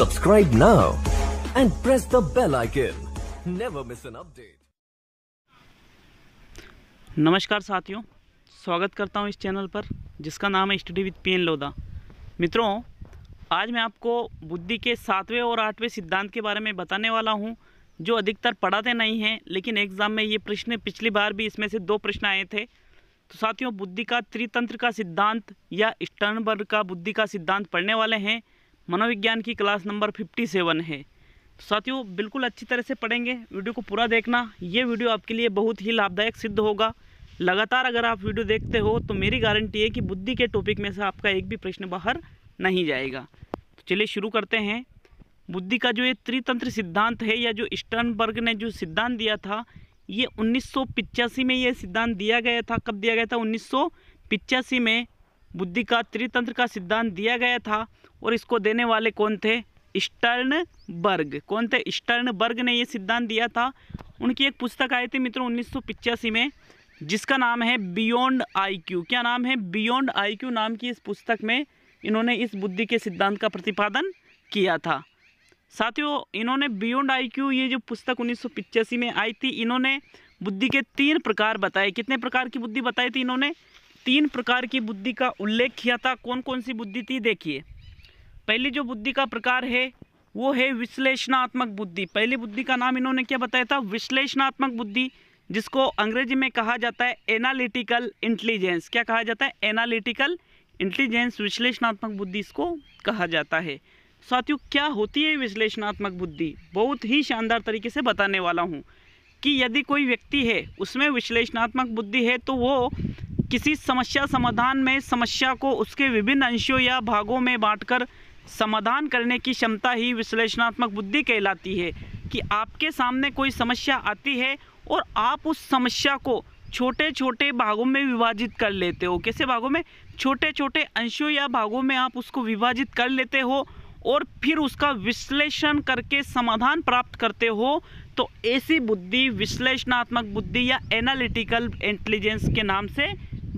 Subscribe now and press the bell icon. Never miss an update. नमस्कार साथियों स्वागत करता हूं इस चैनल पर जिसका नाम है study with P N Lodha मित्रों आज मैं आपको बुद्धि के सातवें और आठवें सिद्धांत के बारे में बताने वाला हूं जो अधिकतर पढ़ाते नहीं हैं लेकिन एग्ज़ाम में ये प्रश्न पिछली बार भी इसमें से दो प्रश्न आए थे तो साथियों बुद्धि का त्रितंत्र का सिद्धांत या स्टर्नबर्ग का बुद्धि का सिद्धांत पढ़ने वाले हैं मनोविज्ञान की क्लास नंबर फिफ्टी सेवन है तो साथियों बिल्कुल अच्छी तरह से पढ़ेंगे वीडियो को पूरा देखना ये वीडियो आपके लिए बहुत ही लाभदायक सिद्ध होगा लगातार अगर आप वीडियो देखते हो तो मेरी गारंटी है कि बुद्धि के टॉपिक में से आपका एक भी प्रश्न बाहर नहीं जाएगा तो चलिए शुरू करते हैं बुद्धि का जो ये त्रितंत्र सिद्धांत है या जो स्टर्नबर्ग ने जो सिद्धांत दिया था ये उन्नीस में ये सिद्धांत दिया गया था कब दिया गया था उन्नीस में बुद्धि का त्रितंत्र का सिद्धांत दिया गया था और इसको देने वाले कौन थे स्टर्न बर्ग कौन थे स्टर्न बर्ग ने ये सिद्धांत दिया था उनकी एक पुस्तक आई थी मित्रों उन्नीस में जिसका नाम है बियॉन्ड आईक्यू क्या नाम है बियॉन्ड आईक्यू नाम की इस पुस्तक में इन्होंने इस बुद्धि के सिद्धांत का प्रतिपादन किया था साथियों इन्होंने बियॉन्ड आईक्यू ये जो पुस्तक उन्नीस में आई थी इन्होंने बुद्धि के तीन प्रकार बताए कितने प्रकार की बुद्धि बताई थी इन्होंने तीन प्रकार की बुद्धि का उल्लेख किया था कौन कौन सी बुद्धि थी देखिए पहली जो बुद्धि का प्रकार है वो है विश्लेषणात्मक बुद्धि पहली बुद्धि का नाम इन्होंने क्या बताया था विश्लेषणात्मक बुद्धि जिसको अंग्रेजी में कहा जाता है एनालिटिकल इंटेलिजेंस क्या कहा जाता है एनालिटिकल इंटेलिजेंस विश्लेषणात्मक बुद्धि इसको कहा जाता है साथियों क्या होती है विश्लेषणात्मक बुद्धि बहुत ही शानदार तरीके से बताने वाला हूँ कि यदि कोई व्यक्ति है उसमें विश्लेषणात्मक बुद्धि है तो वो किसी समस्या समाधान में समस्या को उसके विभिन्न अंशों या भागों में बांटकर समाधान करने की क्षमता ही विश्लेषणात्मक बुद्धि कहलाती है कि आपके सामने कोई समस्या आती है और आप उस समस्या को छोटे छोटे भागों में विभाजित कर लेते हो कैसे भागों में छोटे छोटे अंशों या भागों में आप उसको विभाजित कर लेते हो और फिर उसका विश्लेषण करके समाधान प्राप्त करते हो तो ऐसी बुद्धि विश्लेषणात्मक बुद्धि या एनालिटिकल इंटेलिजेंस के नाम से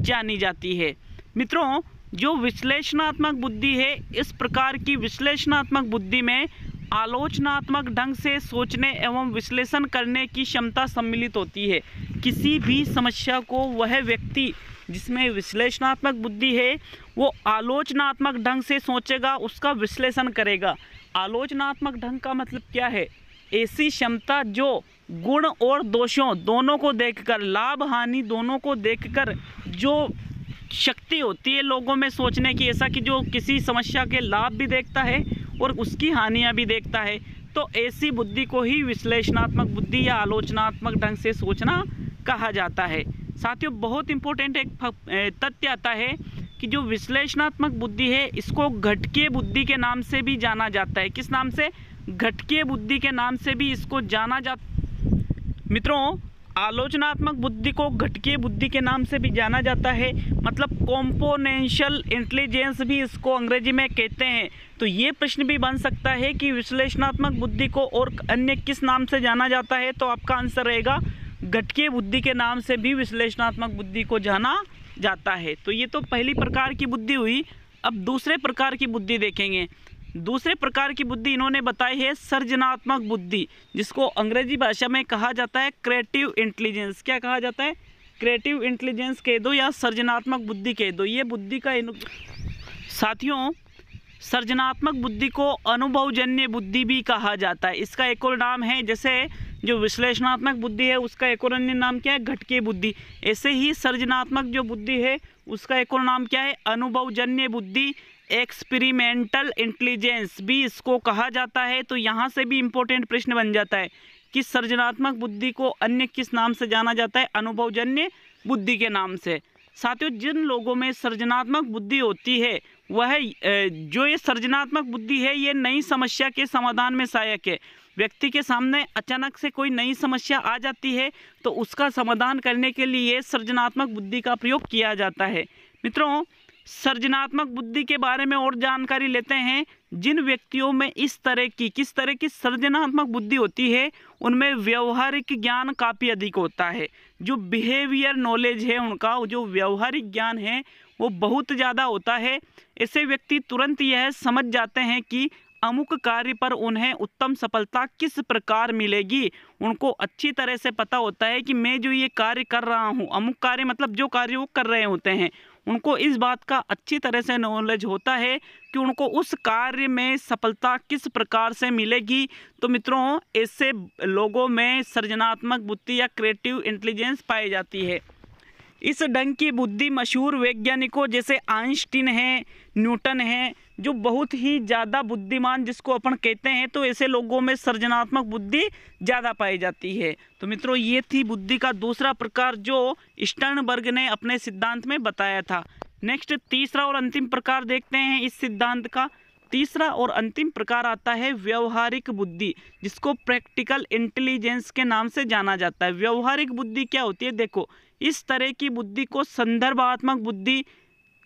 जानी जाती है मित्रों जो विश्लेषणात्मक बुद्धि है इस प्रकार की विश्लेषणात्मक बुद्धि में आलोचनात्मक ढंग से सोचने एवं विश्लेषण करने की क्षमता सम्मिलित होती है किसी भी समस्या को वह व्यक्ति जिसमें विश्लेषणात्मक बुद्धि है वो आलोचनात्मक ढंग से सोचेगा उसका विश्लेषण करेगा आलोचनात्मक ढंग का मतलब क्या है ऐसी क्षमता जो गुण और दोषों दोनों को देखकर लाभ हानि दोनों को देखकर जो शक्ति होती है लोगों में सोचने की ऐसा कि जो किसी समस्या के लाभ भी देखता है और उसकी हानियाँ भी देखता है तो ऐसी बुद्धि को ही विश्लेषणात्मक बुद्धि या आलोचनात्मक ढंग से सोचना कहा जाता है साथियों बहुत इम्पोर्टेंट एक तथ्य आता है कि जो विश्लेषणात्मक बुद्धि है इसको घटकीय बुद्धि के नाम से भी जाना जाता है किस नाम से घटकीय बुद्धि के नाम से भी इसको जाना जाता मित्रों आलोचनात्मक बुद्धि को घटकीय बुद्धि के नाम से भी जाना जाता है मतलब कॉम्पोनेंशियल इंटेलिजेंस भी इसको अंग्रेजी में कहते हैं तो ये प्रश्न भी बन सकता है कि विश्लेषणात्मक बुद्धि को और अन्य किस नाम से जाना जाता है तो आपका आंसर रहेगा घटकीय बुद्धि के नाम से भी विश्लेषणात्मक बुद्धि को जाना जाता है तो ये तो पहली प्रकार की बुद्धि हुई अब दूसरे प्रकार की बुद्धि देखेंगे दूसरे प्रकार की बुद्धि इन्होंने बताई है सर्जनात्मक बुद्धि जिसको अंग्रेजी भाषा में कहा जाता है क्रिएटिव इंटेलिजेंस क्या कहा जाता है क्रिएटिव इंटेलिजेंस कह दो या सर्जनात्मक बुद्धि कह दो ये बुद्धि का इन... साथियों सर्जनात्मक बुद्धि को अनुभवजन्य बुद्धि भी कहा जाता है इसका एक और नाम है जैसे जो विश्लेषणात्मक बुद्धि है उसका एक और अन्य नाम क्या है घटके बुद्धि ऐसे ही सर्जनात्मक जो बुद्धि है उसका एक और नाम क्या है अनुभवजन्य बुद्धि एक्सपेरिमेंटल इंटेलिजेंस भी इसको कहा जाता है तो यहाँ से भी इम्पोर्टेंट प्रश्न बन जाता है कि सृजनात्मक बुद्धि को अन्य किस नाम से जाना जाता है अनुभवजन्य बुद्धि के नाम से साथियों जिन लोगों में सृजनात्मक बुद्धि होती है वह जो ये सृजनात्मक बुद्धि है ये नई समस्या के समाधान में सहायक है व्यक्ति के सामने अचानक से कोई नई समस्या आ जाती है तो उसका समाधान करने के लिए सृजनात्मक बुद्धि का प्रयोग किया जाता है मित्रों सृजनात्मक बुद्धि के बारे में और जानकारी लेते हैं जिन व्यक्तियों में इस तरह की किस तरह की सृजनात्मक बुद्धि होती है उनमें व्यवहारिक ज्ञान काफ़ी अधिक होता है जो बिहेवियर नॉलेज है उनका जो व्यवहारिक ज्ञान है वो बहुत ज़्यादा होता है ऐसे व्यक्ति तुरंत यह समझ जाते हैं कि अमुक कार्य पर उन्हें उत्तम सफलता किस प्रकार मिलेगी उनको अच्छी तरह से पता होता है कि मैं जो ये कार्य कर रहा हूँ अमुक कार्य मतलब जो कार्य वो कर रहे होते हैं उनको इस बात का अच्छी तरह से नॉलेज होता है कि उनको उस कार्य में सफलता किस प्रकार से मिलेगी तो मित्रों ऐसे लोगों में सृजनात्मक बुद्धि या क्रिएटिव इंटेलिजेंस पाई जाती है इस ढंग की बुद्धि मशहूर वैज्ञानिकों जैसे आइंस्टीन हैं न्यूटन हैं जो बहुत ही ज़्यादा बुद्धिमान जिसको अपन कहते हैं तो ऐसे लोगों में सृजनात्मक बुद्धि ज़्यादा पाई जाती है तो मित्रों ये थी बुद्धि का दूसरा प्रकार जो स्टर्नबर्ग ने अपने सिद्धांत में बताया था नेक्स्ट तीसरा और अंतिम प्रकार देखते हैं इस सिद्धांत का तीसरा और अंतिम प्रकार आता है व्यवहारिक बुद्धि जिसको प्रैक्टिकल इंटेलिजेंस के नाम से जाना जाता है व्यवहारिक बुद्धि क्या होती है देखो इस तरह की बुद्धि को संदर्भात्मक बुद्धि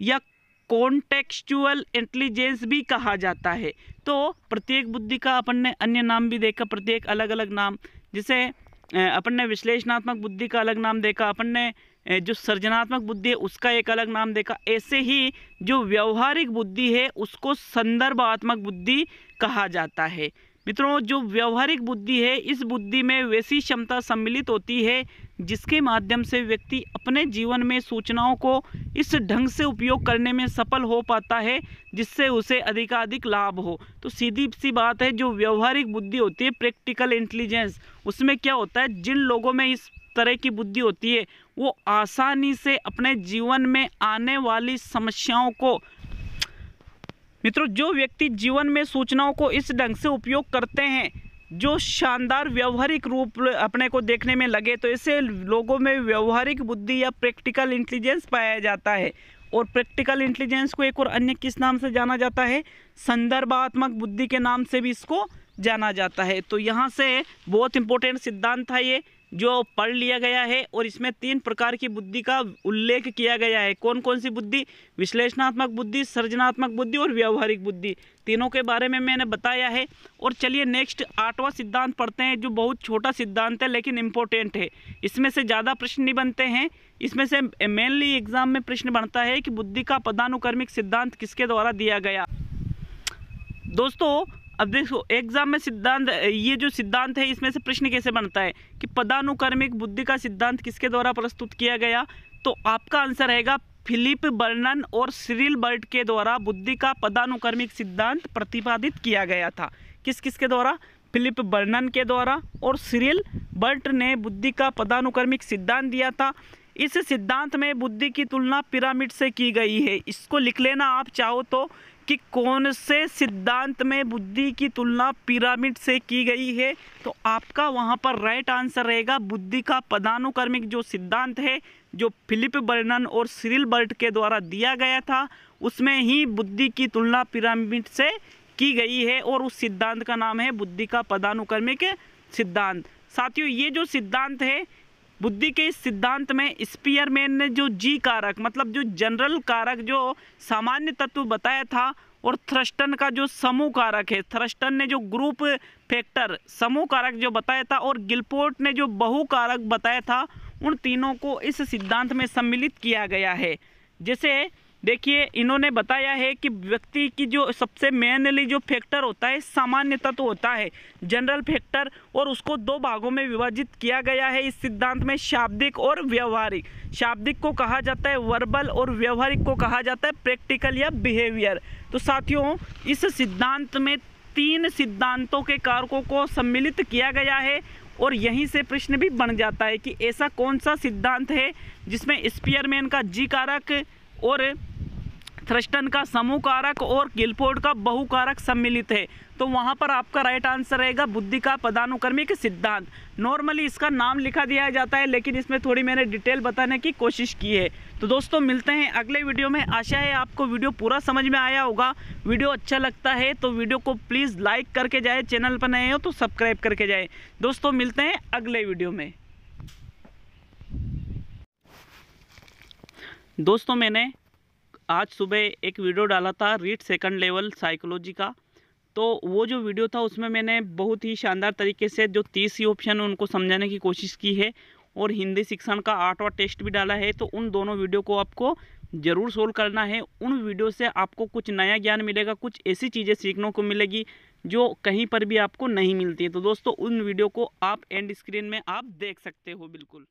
या कॉन्टेक्चुअल इंटेलिजेंस भी कहा जाता है तो प्रत्येक बुद्धि का अपन ने अन्य नाम भी देखा प्रत्येक अलग अलग नाम जिसे अपन ने विश्लेषणात्मक बुद्धि का अलग नाम देखा अपन ने जो सृजनात्मक बुद्धि है उसका एक अलग नाम देखा ऐसे ही जो व्यवहारिक बुद्धि है उसको संदर्भात्मक बुद्धि कहा जाता है मित्रों जो व्यवहारिक बुद्धि है इस बुद्धि में वैसी क्षमता सम्मिलित होती है जिसके माध्यम से व्यक्ति अपने जीवन में सूचनाओं को इस ढंग से उपयोग करने में सफल हो पाता है जिससे उसे अधिकाधिक लाभ हो तो सीधी सी बात है जो व्यवहारिक बुद्धि होती है प्रैक्टिकल इंटेलिजेंस उसमें क्या होता है जिन लोगों में इस तरह की बुद्धि होती है वो आसानी से अपने जीवन में आने वाली समस्याओं को मित्रों जो व्यक्ति जीवन में सूचनाओं को इस ढंग से उपयोग करते हैं जो शानदार व्यवहारिक रूप अपने को देखने में लगे तो इसे लोगों में व्यवहारिक बुद्धि या प्रैक्टिकल इंटेलिजेंस पाया जाता है और प्रैक्टिकल इंटेलिजेंस को एक और अन्य किस नाम से जाना जाता है संदर्भात्मक बुद्धि के नाम से भी इसको जाना जाता है तो यहाँ से बहुत इंपॉर्टेंट सिद्धांत था ये जो पढ़ लिया गया है और इसमें तीन प्रकार की बुद्धि का उल्लेख किया गया है कौन कौन सी बुद्धि विश्लेषणात्मक बुद्धि सृजनात्मक बुद्धि और व्यावहारिक बुद्धि तीनों के बारे में मैंने बताया है और चलिए नेक्स्ट आठवां सिद्धांत पढ़ते हैं जो बहुत छोटा सिद्धांत है लेकिन इम्पोर्टेंट है इसमें से ज़्यादा प्रश्न नहीं बनते हैं इसमें से मेनली एग्जाम में प्रश्न बनता है कि बुद्धि का पदानुक्रमिक सिद्धांत किसके द्वारा दिया गया दोस्तों अब देखो एग्जाम में सिद्धांत ये जो सिद्धांत है इसमें से प्रश्न कैसे बनता है कि पदानुक्रमिक बुद्धि का सिद्धांत किसके द्वारा प्रस्तुत किया गया तो आपका आंसर रहेगा फिलिप बर्नन और सिरिल बर्ट के द्वारा बुद्धि का पदानुक्रमिक सिद्धांत प्रतिपादित किया गया था किस किस के द्वारा फिलिप बर्नन के द्वारा और सिरिल बर्ट ने बुद्धि का पदानुक्रमिक सिद्धांत दिया था इस सिद्धांत में बुद्धि की तुलना पिरामिड से की गई है इसको लिख लेना आप चाहो तो कि कौन से सिद्धांत में बुद्धि की तुलना पिरामिड से की गई है तो आपका वहाँ पर राइट आंसर रहेगा बुद्धि का पदानुक्रमिक जो सिद्धांत है जो फिलिप बर्नन और सिरिल बर्ट के द्वारा दिया गया था उसमें ही बुद्धि की तुलना पिरामिड से की गई है और उस सिद्धांत का नाम है बुद्धि का पदानुक्रमिक सिद्धांत साथियों ये जो सिद्धांत है बुद्धि के इस सिद्धांत में स्पीयरमैन ने जो जी कारक मतलब जो जनरल कारक जो सामान्य तत्व बताया था और थ्रस्टन का जो समूह कारक है थ्रस्टन ने जो ग्रुप फैक्टर समूह कारक जो बताया था और गिलपोर्ट ने जो बहु कारक बताया था उन तीनों को इस सिद्धांत में सम्मिलित किया गया है जैसे देखिए इन्होंने बताया है कि व्यक्ति की जो सबसे मेनली जो फैक्टर होता है सामान्य तत्व होता है जनरल फैक्टर और उसको दो भागों में विभाजित किया गया है इस सिद्धांत में शाब्दिक और व्यवहारिक शाब्दिक को कहा जाता है वर्बल और व्यवहारिक को कहा जाता है प्रैक्टिकल या बिहेवियर तो साथियों इस सिद्धांत में तीन सिद्धांतों के कारकों को सम्मिलित किया गया है और यहीं से प्रश्न भी बन जाता है कि ऐसा कौन सा सिद्धांत है जिसमें स्पियरमैन का जी कारक और थ्रस्टन का समूह कारक और गिलफोर्ड का बहुकारक सम्मिलित है तो वहाँ पर आपका राइट आंसर रहेगा बुद्धि का पदानुक्रमिक सिद्धांत नॉर्मली इसका नाम लिखा दिया जाता है लेकिन इसमें थोड़ी मैंने डिटेल बताने की कोशिश की है तो दोस्तों मिलते हैं अगले वीडियो में आशा है आपको वीडियो पूरा समझ में आया होगा वीडियो अच्छा लगता है तो वीडियो को प्लीज़ लाइक करके जाए चैनल पर नए हो तो सब्सक्राइब करके जाए दोस्तों मिलते हैं अगले वीडियो में दोस्तों मैंने आज सुबह एक वीडियो डाला था रीड सेकंड लेवल साइकोलॉजी का तो वो जो वीडियो था उसमें मैंने बहुत ही शानदार तरीके से जो तीस ही ऑप्शन उनको समझाने की कोशिश की है और हिंदी शिक्षण का आठवां टेस्ट भी डाला है तो उन दोनों वीडियो को आपको ज़रूर सोल्व करना है उन वीडियो से आपको कुछ नया ज्ञान मिलेगा कुछ ऐसी चीज़ें सीखने को मिलेगी जो कहीं पर भी आपको नहीं मिलती है तो दोस्तों उन वीडियो को आप एंड स्क्रीन में आप देख सकते हो बिल्कुल